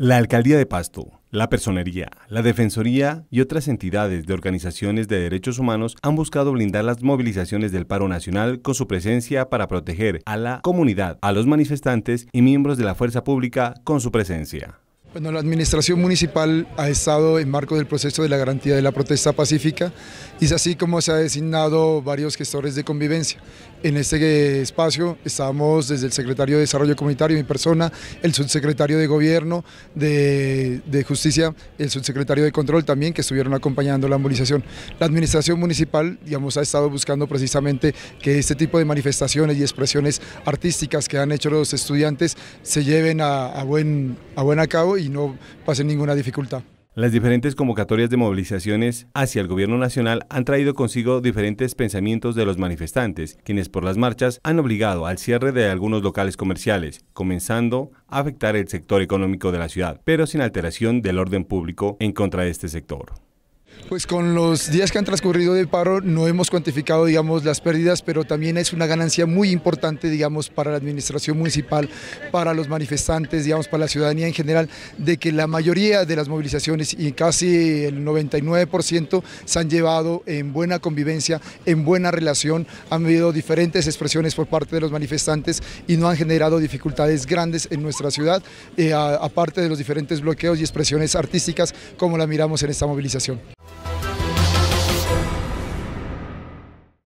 La Alcaldía de Pasto, la Personería, la Defensoría y otras entidades de organizaciones de derechos humanos han buscado blindar las movilizaciones del paro nacional con su presencia para proteger a la comunidad, a los manifestantes y miembros de la fuerza pública con su presencia la administración municipal ha estado en marco del proceso de la garantía de la protesta pacífica y es así como se ha designado varios gestores de convivencia. En este espacio estamos desde el secretario de Desarrollo Comunitario, mi persona, el subsecretario de Gobierno, de, de Justicia, el subsecretario de Control también, que estuvieron acompañando la movilización. La administración municipal, digamos, ha estado buscando precisamente que este tipo de manifestaciones y expresiones artísticas que han hecho los estudiantes se lleven a, buen, a buen acabo y no pasen ninguna dificultad. Las diferentes convocatorias de movilizaciones hacia el gobierno nacional han traído consigo diferentes pensamientos de los manifestantes, quienes por las marchas han obligado al cierre de algunos locales comerciales, comenzando a afectar el sector económico de la ciudad, pero sin alteración del orden público en contra de este sector. Pues con los días que han transcurrido de paro no hemos cuantificado, digamos, las pérdidas, pero también es una ganancia muy importante, digamos, para la administración municipal, para los manifestantes, digamos, para la ciudadanía en general, de que la mayoría de las movilizaciones y casi el 99% se han llevado en buena convivencia, en buena relación, han habido diferentes expresiones por parte de los manifestantes y no han generado dificultades grandes en nuestra ciudad, eh, aparte de los diferentes bloqueos y expresiones artísticas como la miramos en esta movilización.